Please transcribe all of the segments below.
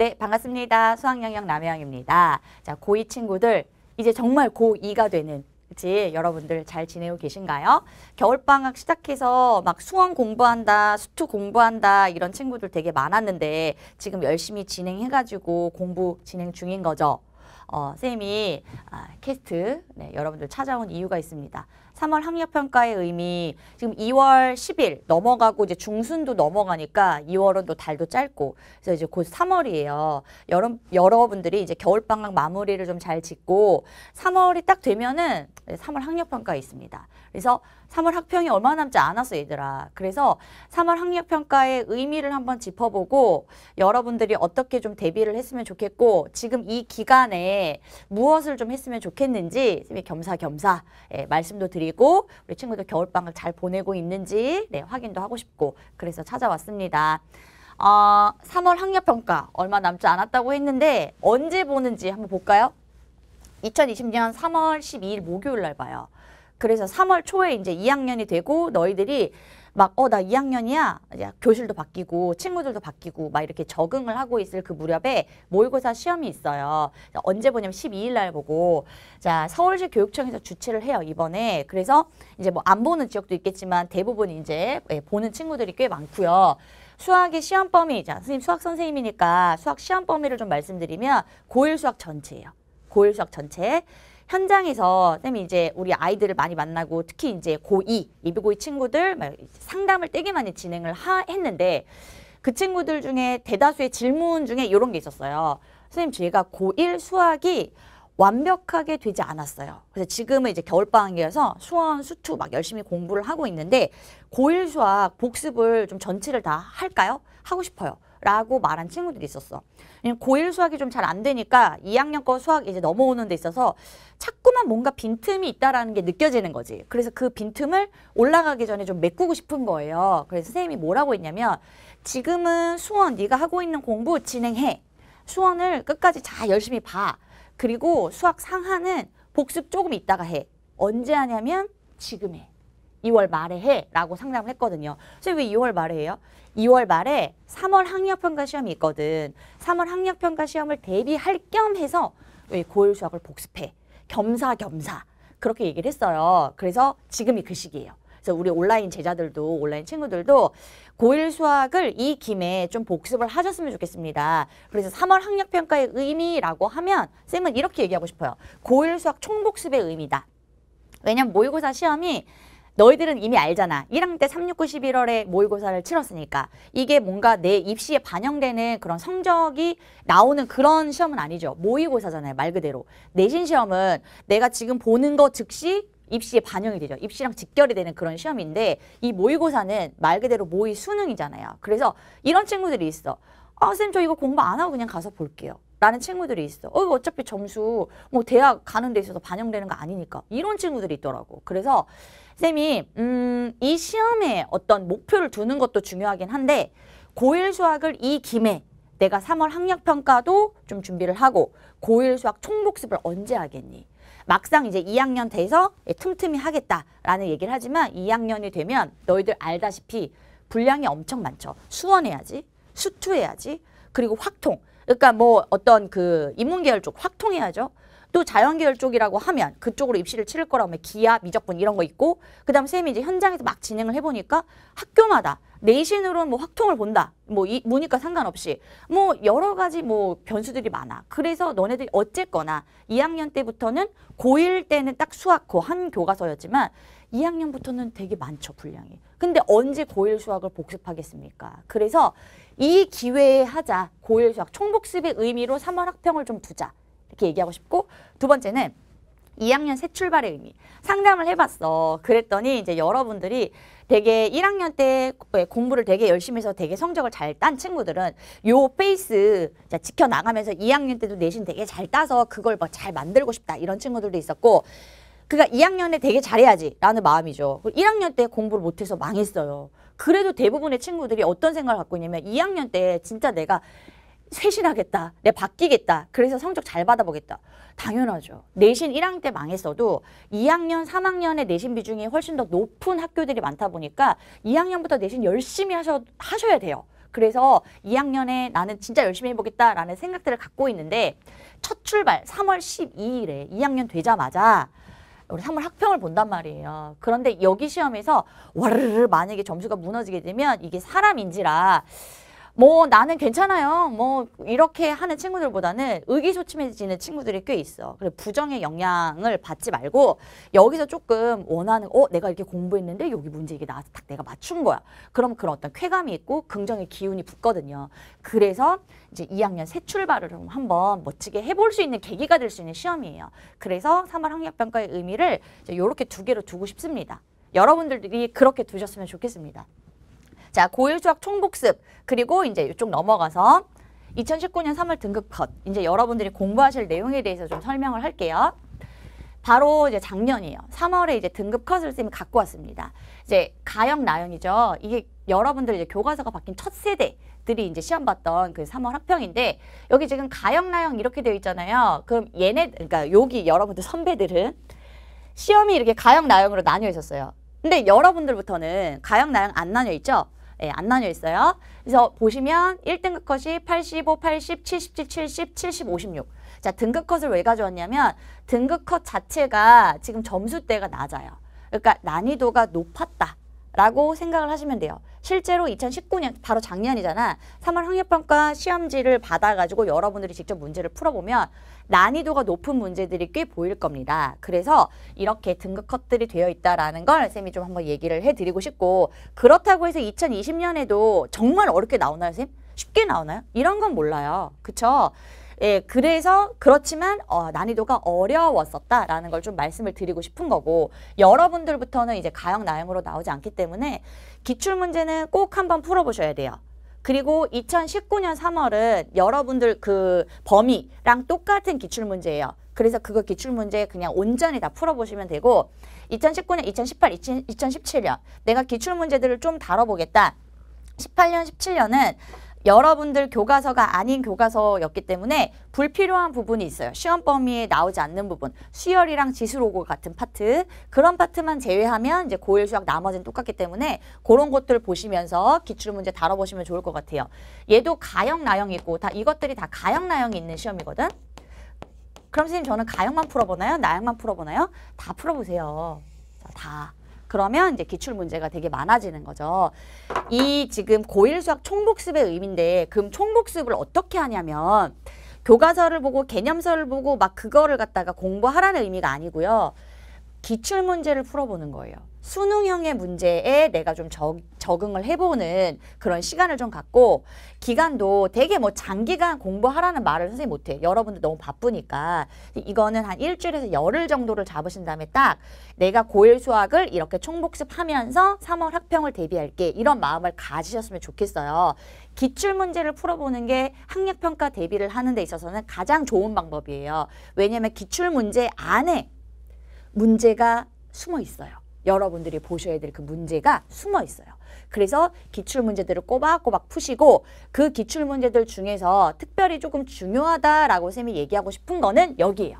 네, 반갑습니다. 수학영역 남혜영입니다. 자, 고2 친구들, 이제 정말 고2가 되는 그치? 여러분들 잘 지내고 계신가요? 겨울방학 시작해서 막 수원 공부한다, 수투 공부한다 이런 친구들 되게 많았는데 지금 열심히 진행해가지고 공부 진행 중인 거죠. 어, 쌤이 아, 캐스트 네, 여러분들 찾아온 이유가 있습니다. 3월 학력 평가의 의미 지금 2월 10일 넘어가고 이제 중순도 넘어가니까 2월은 또 달도 짧고 그래서 이제 곧 3월이에요. 여러, 여러분들이 이제 겨울 방학 마무리를 좀 잘 짓고 3월이 딱 되면은 3월 학력 평가 있습니다. 그래서 3월 학평이 얼마 남지 않았어 얘들아. 그래서 3월 학력 평가의 의미를 한번 짚어보고 여러분들이 어떻게 좀 대비를 했으면 좋겠고 지금 이 기간에 무엇을 좀 했으면 좋겠는지 겸사겸사 예, 말씀도 드리고 보이고 우리 친구들 겨울방학 잘 보내고 있는지 네, 확인도 하고 싶고 그래서 찾아왔습니다. 어, 3월 학력평가 얼마 남지 않았다고 했는데 언제 보는지 한번 볼까요? 2020년 3월 12일 목요일 날 봐요. 그래서 3월 초에 이제 2학년이 되고 너희들이 막어나 2학년이야 이제 교실도 바뀌고 친구들도 바뀌고 막 이렇게 적응을 하고 있을 그 무렵에 모의고사 시험이 있어요. 언제 보냐면 12일 날 보고 자 서울시 교육청에서 주최를 해요 이번에 그래서 이제 뭐 안 보는 지역도 있겠지만 대부분 이제 예, 보는 친구들이 꽤 많고요. 수학의 시험 범위, 자, 선생님 수학 선생님이니까 수학 시험 범위를 좀 말씀드리면 고1 수학 전체예요. 고1 수학 전체. 현장에서 쌤이 이제 우리 아이들을 많이 만나고 특히 이제 고2, 예비고이 친구들 상담을 되게 많이 진행을 하, 했는데 그 친구들 중에 대다수의 질문 중에 이런 게 있었어요. 선생님 제가 고1 수학이 완벽하게 되지 않았어요. 그래서 지금은 이제 겨울방학이어서 수원, 수투 막 열심히 공부를 하고 있는데 고1 수학 복습을 좀 전체를 다 할까요? 하고 싶어요. 라고 말한 친구들이 있었어. 고1 수학이 좀 잘 안 되니까 2학년 거 수학 이제 넘어오는 데 있어서 자꾸만 뭔가 빈틈이 있다라는 게 느껴지는 거지. 그래서 그 빈틈을 올라가기 전에 좀 메꾸고 싶은 거예요. 그래서 선생님이 뭐라고 했냐면 지금은 수원 네가 하고 있는 공부 진행해. 수원을 끝까지 잘 열심히 봐. 그리고 수학 상하는 복습 조금 있다가 해. 언제 하냐면 지금 해. 2월 말에 해 라고 상담을 했거든요. 선생님 왜 2월 말에 해요? 2월 말에 3월 학력평가 시험이 있거든. 3월 학력평가 시험을 대비할 겸 해서 고일 수학을 복습해. 겸사겸사. 그렇게 얘기를 했어요. 그래서 지금이 그 시기예요. 그래서 우리 온라인 제자들도 온라인 친구들도 고일 수학을 이 김에 좀 복습을 하셨으면 좋겠습니다. 그래서 3월 학력평가의 의미라고 하면 쌤은 이렇게 얘기하고 싶어요. 고일 수학 총복습의 의미다. 왜냐면 모의고사 시험이 너희들은 이미 알잖아. 1학년 때 369, 11월에 모의고사를 치렀으니까 이게 뭔가 내 입시에 반영되는 그런 성적이 나오는 그런 시험은 아니죠. 모의고사잖아요. 말 그대로. 내신 시험은 내가 지금 보는 거 즉시 입시에 반영이 되죠. 입시랑 직결이 되는 그런 시험인데 이 모의고사는 말 그대로 모의 수능이잖아요. 그래서 이런 친구들이 있어. 아, 선생님 저 이거 공부 안 하고 그냥 가서 볼게요. 라는 친구들이 있어. 어, 어차피 점수 뭐 대학 가는 데 있어서 반영되는 거 아니니까. 이런 친구들이 있더라고. 그래서 쌤이 음, 이 시험에 어떤 목표를 두는 것도 중요하긴 한데 고1 수학을 이 김에 내가 3월 학력 평가도 좀 준비를 하고 고1 수학 총복습을 언제 하겠니? 막상 이제 2학년 돼서 틈틈이 하겠다라는 얘기를 하지만 2학년이 되면 너희들 알다시피 분량이 엄청 많죠. 수원해야지, 수투해야지, 그리고 확통. 그러니까 뭐 어떤 그 인문계열 쪽확 통해야죠. 또 자연계열 쪽이라고 하면 그쪽으로 입시를 치를 거라고 하면 기아, 미적분 이런 거 있고 그다음 쌤이 이제 현장에서 막 진행을 해보니까 학교마다 내신으로는 뭐 확통을 본다. 뭐 이, 무니까 상관없이 뭐 여러 가지 뭐 변수들이 많아. 그래서 너네들이 어쨌거나 2학년 때부터는 고1 때는 딱 수학 고한 그 교과서였지만 2학년부터는 되게 많죠, 분량이. 근데 언제 고일 수학을 복습하겠습니까? 그래서 이 기회에 하자. 고일 수학 총복습의 의미로 3월 학평을 좀 두자. 이렇게 얘기하고 싶고 두 번째는 2학년 새 출발의 의미. 상담을 해봤어. 그랬더니 이제 여러분들이 되게 1학년 때 공부를 되게 열심히 해서 되게 성적을 잘 딴 친구들은 요 페이스 지켜나가면서 2학년 때도 내신 되게 잘 따서 그걸 뭐 잘 만들고 싶다. 이런 친구들도 있었고 그러니까 2학년에 되게 잘해야지 라는 마음이죠. 1학년 때 공부를 못해서 망했어요. 그래도 대부분의 친구들이 어떤 생각을 갖고 있냐면 2학년 때 진짜 내가 쇄신하겠다. 내가 바뀌겠다. 그래서 성적 잘 받아보겠다. 당연하죠. 내신 1학년 때 망했어도 2학년, 3학년의 내신 비중이 훨씬 더 높은 학교들이 많다 보니까 2학년부터 내신 열심히 하셔, 하셔야 돼요. 그래서 2학년에 나는 진짜 열심히 해보겠다라는 생각들을 갖고 있는데 첫 출발 3월 12일에 2학년 되자마자 우리 3월 학평을 본단 말이에요. 그런데 여기 시험에서 와르르 만약에 점수가 무너지게 되면 이게 사람인지라 뭐 나는 괜찮아요. 뭐 이렇게 하는 친구들보다는 의기소침해지는 친구들이 꽤 있어. 그래 부정의 영향을 받지 말고 여기서 조금 원하는 어 내가 이렇게 공부했는데 여기 문제 이게 나와서 딱 내가 맞춘 거야. 그럼 그런 어떤 쾌감이 있고 긍정의 기운이 붙거든요. 그래서 이제 2학년 새 출발을 한번 멋지게 해볼 수 있는 계기가 될 수 있는 시험이에요. 그래서 3월 학력평가의 의미를 이제 이렇게 두 개로 두고 싶습니다. 여러분들이 그렇게 두셨으면 좋겠습니다. 자, 고1 수학 총복습 그리고 이제 이쪽 넘어가서 2019년 3월 등급 컷 이제 여러분들이 공부하실 내용에 대해서 좀 설명을 할게요. 바로 이제 작년이에요. 3월에 이제 등급 컷을 쌤이 갖고 왔습니다. 이제 가형 나영이죠 이게 여러분들 이제 교과서가 바뀐 첫 세대 들이 이제 시험 봤던 그 3월 합평인데 여기 지금 가형 나형 이렇게 되어 있잖아요. 그럼 얘네 그러니까 여기 여러분들 선배들은 시험이 이렇게 가형 나형으로 나뉘어 있었어요. 근데 여러분들부터는 가형 나형 안 나뉘어 있죠? 예, 네, 안 나뉘어 있어요. 그래서 보시면 1등급 컷이 85, 80, 77, 70, 70, 56. 자, 등급 컷을 왜 가져왔냐면 등급 컷 자체가 지금 점수대가 낮아요. 그러니까 난이도가 높았다. 라고 생각을 하시면 돼요. 실제로 2019년 바로 작년이잖아. 3월 학력평가 시험지를 받아가지고 여러분들이 직접 문제를 풀어보면 난이도가 높은 문제들이 꽤 보일 겁니다. 그래서 이렇게 등급 컷들이 되어 있다라는 걸 쌤이 좀 한번 얘기를 해드리고 싶고 그렇다고 해서 2020년에도 정말 어렵게 나오나요, 쌤? 쉽게 나오나요? 이런 건 몰라요. 그쵸? 예, 그래서 그렇지만 어, 난이도가 어려웠었다라는 걸 좀 말씀을 드리고 싶은 거고 여러분들부터는 이제 가형 나형으로 나오지 않기 때문에 기출 문제는 꼭 한번 풀어보셔야 돼요. 그리고 2019년 3월은 여러분들 그 범위랑 똑같은 기출 문제예요. 그래서 그거 기출 문제 그냥 온전히 다 풀어보시면 되고 2019년, 2018, 2017년 내가 기출 문제들을 좀 다뤄보겠다. 18년, 17년은 여러분들 교과서가 아닌 교과서였기 때문에 불필요한 부분이 있어요. 시험 범위에 나오지 않는 부분, 수열이랑 지수로고 같은 파트 그런 파트만 제외하면 이제 고일 수학 나머지는 똑같기 때문에 그런 것들 보시면서 기출문제 다뤄보시면 좋을 것 같아요. 얘도 가형, 나형 있고 다 이것들이 다 가형, 나형이 있는 시험이거든. 그럼 선생님 저는 가형만 풀어보나요? 나형만 풀어보나요? 다 풀어보세요. 다. 그러면 이제 기출 문제가 되게 많아지는 거죠. 이 지금 고일 수학 총복습의 의미인데 그럼 총복습을 어떻게 하냐면 교과서를 보고 개념서를 보고 막 그거를 갖다가 공부하라는 의미가 아니고요. 기출 문제를 풀어보는 거예요. 수능형의 문제에 내가 좀 적, 적응을 해보는 그런 시간을 좀 갖고 기간도 되게 뭐 장기간 공부하라는 말을 선생님 못해 여러분들 너무 바쁘니까 이거는 한 일주일에서 열흘 정도를 잡으신 다음에 딱 내가 고일 수학을 이렇게 총복습하면서 3월 학평을 대비할게 이런 마음을 가지셨으면 좋겠어요. 기출문제를 풀어보는 게 학력평가 대비를 하는 데 있어서는 가장 좋은 방법이에요. 왜냐하면 기출문제 안에 문제가 숨어 있어요. 여러분들이 보셔야 될 그 문제가 숨어 있어요. 그래서 기출문제들을 꼬박꼬박 푸시고 그 기출문제들 중에서 특별히 조금 중요하다라고 쌤이 얘기하고 싶은 거는 여기예요.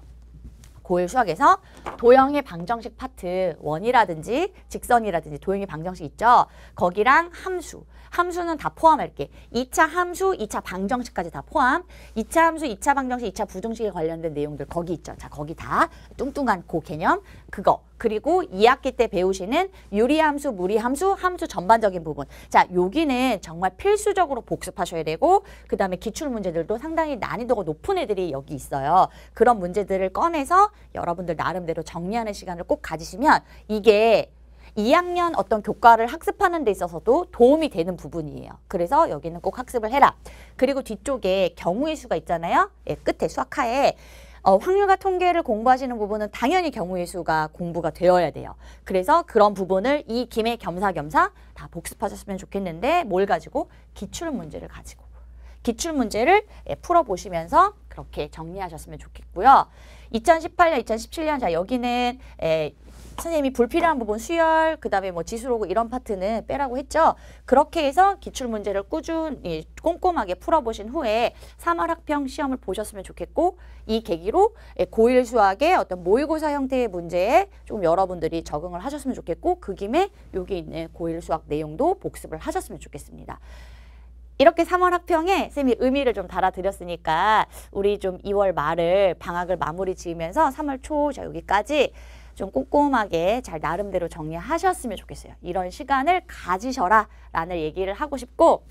고일 수학에서 도형의 방정식 파트 원이라든지 직선이라든지 도형의 방정식 있죠. 거기랑 함수. 함수는 다 포함할게. 2차 함수, 2차 방정식까지 다 포함. 2차 함수, 2차 방정식, 2차 부정식에 관련된 내용들 거기 있죠. 자, 거기 다 뚱뚱한 그 개념 그거. 그리고 2학기 때 배우시는 유리함수, 무리함수, 함수 전반적인 부분. 자, 여기는 정말 필수적으로 복습하셔야 되고 그 다음에 기출 문제들도 상당히 난이도가 높은 애들이 여기 있어요. 그런 문제들을 꺼내서 여러분들 나름대로 정리하는 시간을 꼭 가지시면 이게 2학년 어떤 교과를 학습하는 데 있어서도 도움이 되는 부분이에요. 그래서 여기는 꼭 학습을 해라. 그리고 뒤쪽에 경우의 수가 있잖아요. 예, 끝에 수학하에 어, 확률과 통계를 공부하시는 부분은 당연히 경우의 수가 공부가 되어야 돼요. 그래서 그런 부분을 이 김에 겸사겸사 다 복습하셨으면 좋겠는데 뭘 가지고? 기출 문제를 가지고. 기출 문제를 예, 풀어보시면서 그렇게 정리하셨으면 좋겠고요. 2018년, 2017년 자 여기는 에, 예, 선생님이 불필요한 부분 수열, 그다음에 뭐 지수로그 이런 파트는 빼라고 했죠. 그렇게 해서 기출 문제를 꾸준히 꼼꼼하게 풀어보신 후에 3월 학평 시험을 보셨으면 좋겠고 이 계기로 고1 수학의 어떤 모의고사 형태의 문제에 좀 여러분들이 적응을 하셨으면 좋겠고 그 김에 여기 있는 고1 수학 내용도 복습을 하셨으면 좋겠습니다. 이렇게 3월 학평에 쌤이 의미를 좀 달아드렸으니까 우리 좀 2월 말을 방학을 마무리 지으면서 3월 초 자 여기까지 좀 꼼꼼하게 잘 나름대로 정리하셨으면 좋겠어요. 이런 시간을 가지셔라 라는 얘기를 하고 싶고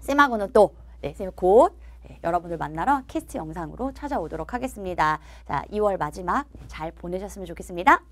쌤하고는 또 네, 쌤곧 네, 여러분을 만나러 캐스트 영상으로 찾아오도록 하겠습니다. 자, 2월 마지막 잘 보내셨으면 좋겠습니다.